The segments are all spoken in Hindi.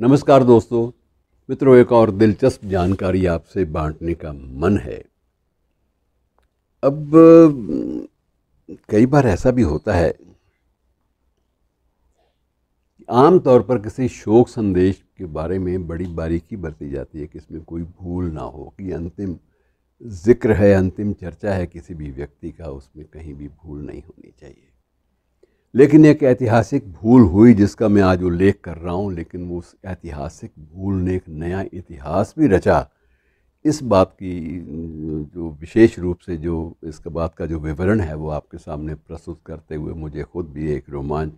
नमस्कार दोस्तों मित्रों एक और दिलचस्प जानकारी आपसे बांटने का मन है अब कई बार ऐसा भी होता है आम तौर पर किसी शोक संदेश के बारे में बड़ी बारीकी बरती जाती है कि इसमें कोई भूल ना हो कि अंतिम जिक्र है अंतिम चर्चा है किसी भी व्यक्ति का उसमें कहीं भी भूल नहीं होनी चाहिए लेकिन एक ऐतिहासिक भूल हुई जिसका मैं आज उल्लेख कर रहा हूँ लेकिन वो उस ऐतिहासिक भूल ने एक नया इतिहास भी रचा इस बात की जो विशेष रूप से जो इस बात का जो विवरण है वो आपके सामने प्रस्तुत करते हुए मुझे खुद भी एक रोमांच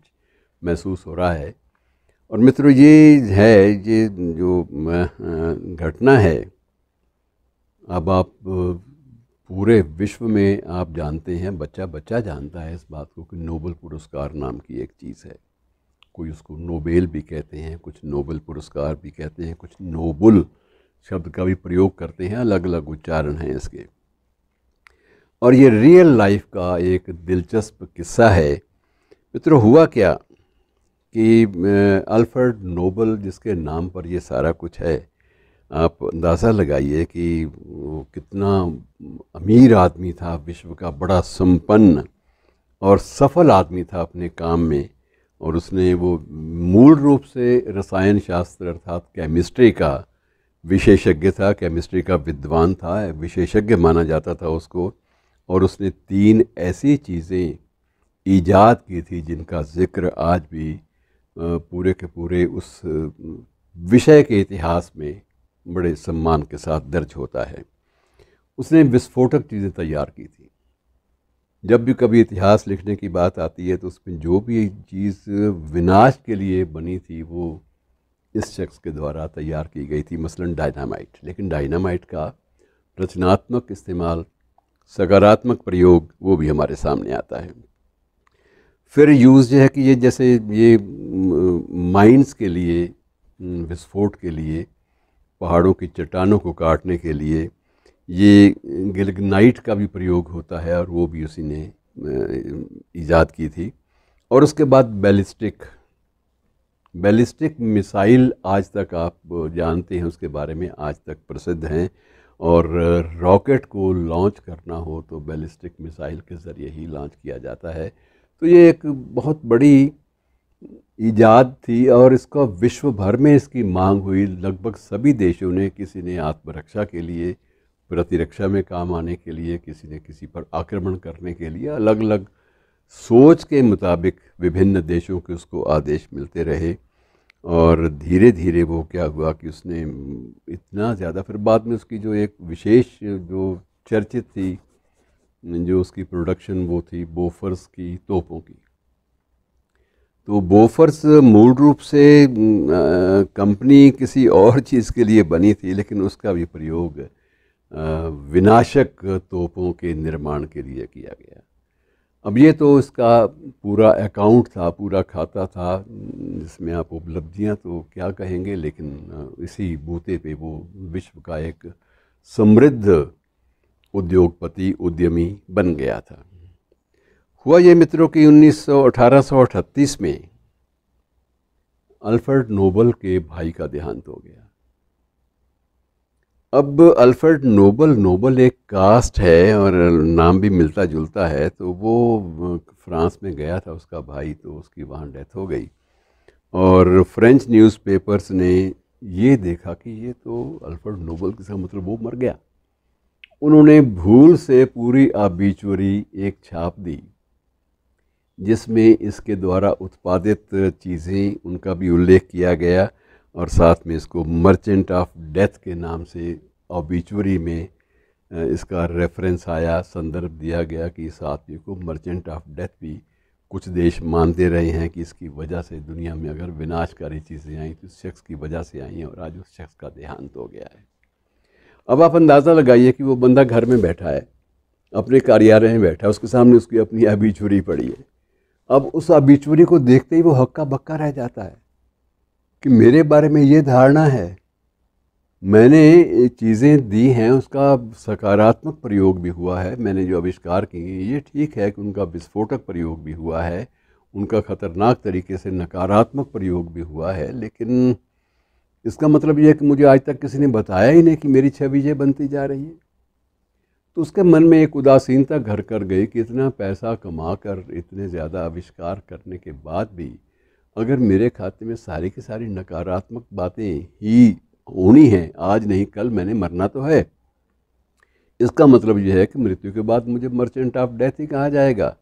महसूस हो रहा है और मित्रों ये है ये जो घटना है अब आप पूरे विश्व में आप जानते हैं बच्चा बच्चा जानता है इस बात को कि नोबल पुरस्कार नाम की एक चीज़ है कोई उसको नोबेल भी कहते हैं कुछ नोबल पुरस्कार भी कहते हैं कुछ नोबल शब्द का भी प्रयोग करते हैं अलग अलग उच्चारण हैं इसके और ये रियल लाइफ का एक दिलचस्प किस्सा है मित्रों हुआ क्या कि अल्फ्रेड नोबल जिसके नाम पर ये सारा कुछ है आप अंदाज़ा लगाइए कि वो कितना अमीर आदमी था विश्व का बड़ा संपन्न और सफल आदमी था अपने काम में और उसने वो मूल रूप से रसायन शास्त्र अर्थात केमिस्ट्री का विशेषज्ञ था केमिस्ट्री का विद्वान था विशेषज्ञ माना जाता था उसको और उसने तीन ऐसी चीज़ें ईजाद की थी जिनका ज़िक्र आज भी पूरे के पूरे उस विषय के इतिहास में बड़े सम्मान के साथ दर्ज होता है उसने विस्फोटक चीज़ें तैयार की थी जब भी कभी इतिहास लिखने की बात आती है तो उसमें जो भी चीज़ विनाश के लिए बनी थी वो इस शख्स के द्वारा तैयार की गई थी मसलन डायनामाइट लेकिन डायनामाइट का रचनात्मक इस्तेमाल सकारात्मक प्रयोग वो भी हमारे सामने आता है फिर यूज़ जो है कि ये जैसे ये माइंस के लिए विस्फोट के लिए पहाड़ों की चट्टानों को काटने के लिए ये गिलगनाइट का भी प्रयोग होता है और वो भी उसी ने ईजाद की थी और उसके बाद बैलिस्टिक बैलिस्टिक मिसाइल आज तक आप जानते हैं उसके बारे में आज तक प्रसिद्ध हैं और रॉकेट को लॉन्च करना हो तो बैलिस्टिक मिसाइल के ज़रिए ही लॉन्च किया जाता है तो ये एक बहुत बड़ी ईजाद थी और इसका विश्व भर में इसकी मांग हुई लगभग सभी देशों ने किसी ने आत्मरक्षा के लिए प्रतिरक्षा में काम आने के लिए किसी ने किसी पर आक्रमण करने के लिए अलग अलग सोच के मुताबिक विभिन्न देशों के उसको आदेश मिलते रहे और धीरे धीरे वो क्या हुआ कि उसने इतना ज़्यादा फिर बाद में उसकी जो एक विशेष जो चर्चित थी जो उसकी प्रोडक्शन वो थी बोफर्स की तोपों की तो बोफर्स मूल रूप से कंपनी किसी और चीज़ के लिए बनी थी लेकिन उसका भी प्रयोग विनाशक तोपों के निर्माण के लिए किया गया अब ये तो इसका पूरा अकाउंट था पूरा खाता था जिसमें आप उपलब्धियां तो क्या कहेंगे लेकिन इसी बूते पे वो विश्व का एक समृद्ध उद्योगपति उद्यमी बन गया था हुआ ये मित्रों कि उन्नीस सौ में अल्फर्ड नोबल के भाई का देहांत हो गया अब अल्फर्ड नोबल नोबल एक कास्ट है और नाम भी मिलता जुलता है तो वो फ्रांस में गया था उसका भाई तो उसकी वहाँ डेथ हो गई और फ्रेंच न्यूज़पेपर्स ने ये देखा कि ये तो अल्फर्ड नोबल के साथ मतलब वो मर गया उन्होंने भूल से पूरी आबीचोरी एक छाप दी जिसमें इसके द्वारा उत्पादित चीज़ें उनका भी उल्लेख किया गया और साथ में इसको मर्चेंट ऑफ डेथ के नाम से ऑबिचुरी में इसका रेफरेंस आया संदर्भ दिया गया कि इस आदमी को मर्चेंट ऑफ डेथ भी कुछ देश मानते रहे हैं कि इसकी वजह से दुनिया में अगर विनाशकारी चीज़ें आई तो उस शख्स की वजह से आई हैं और आज उस शख्स का देहांत हो गया है अब आप अंदाज़ा लगाइए कि वो बंदा घर में बैठा है अपने कार्यालय में बैठा है उसके सामने उसकी अपनी अभी छुरी पड़ी है अब उस अबिचुरी को देखते ही वो हक्का बक्का रह जाता है कि मेरे बारे में ये धारणा है मैंने चीज़ें दी हैं उसका सकारात्मक प्रयोग भी हुआ है मैंने जो आविष्कार किए हैं ये ठीक है कि उनका विस्फोटक प्रयोग भी हुआ है उनका खतरनाक तरीके से नकारात्मक प्रयोग भी हुआ है लेकिन इसका मतलब यह कि मुझे आज तक किसी ने बताया ही नहीं कि मेरी छवि ये बनती जा रही है तो उसके मन में एक उदासीनता घर कर गई कि इतना पैसा कमा कर इतने ज़्यादा आविष्कार करने के बाद भी अगर मेरे खाते में सारी की सारी नकारात्मक बातें ही होनी हैं आज नहीं कल मैंने मरना तो है इसका मतलब यह है कि मृत्यु के बाद मुझे मर्चेंट ऑफ डेथ ही कहा जाएगा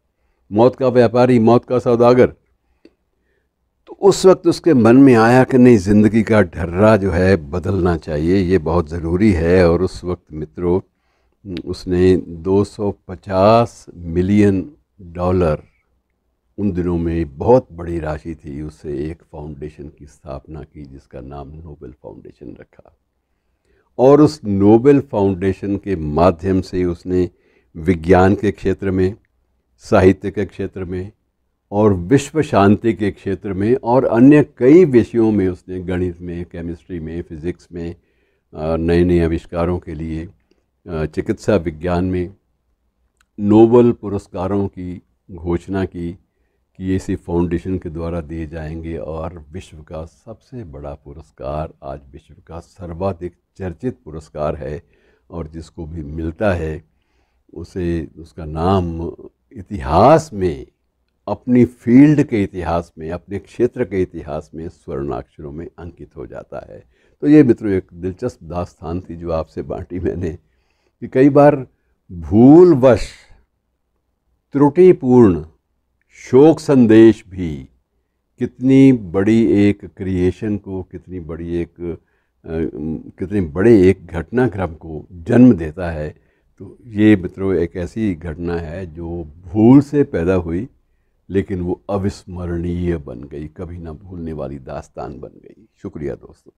मौत का व्यापारी मौत का सौदागर तो उस वक्त उसके मन में आया कि नहीं ज़िंदगी का ढर्रा जो है बदलना चाहिए ये बहुत ज़रूरी है और उस वक्त मित्रों उसने 250 मिलियन डॉलर उन दिनों में बहुत बड़ी राशि थी उससे एक फाउंडेशन की स्थापना की जिसका नाम नोबेल फाउंडेशन रखा और उस नोबेल फाउंडेशन के माध्यम से उसने विज्ञान के क्षेत्र में साहित्य के क्षेत्र में और विश्व शांति के क्षेत्र में और अन्य कई विषयों में उसने गणित में केमिस्ट्री में फिज़िक्स में नए नए आविष्कारों के लिए चिकित्सा विज्ञान में नोबल पुरस्कारों की घोषणा की कि ये इसी फाउंडेशन के द्वारा दिए जाएंगे और विश्व का सबसे बड़ा पुरस्कार आज विश्व का सर्वाधिक चर्चित पुरस्कार है और जिसको भी मिलता है उसे उसका नाम इतिहास में अपनी फील्ड के इतिहास में अपने क्षेत्र के इतिहास में स्वर्णाक्षरों में अंकित हो जाता है तो ये मित्रों एक दिलचस्प दास्तान थी जो आपसे बांटी मैंने कि कई बार भूलवश त्रुटिपूर्ण शोक संदेश भी कितनी बड़ी एक क्रिएशन को कितनी बड़ी एक कितनी बड़े एक घटनाक्रम को जन्म देता है तो ये मित्रों एक ऐसी घटना है जो भूल से पैदा हुई लेकिन वो अविस्मरणीय बन गई कभी ना भूलने वाली दास्तान बन गई शुक्रिया दोस्तों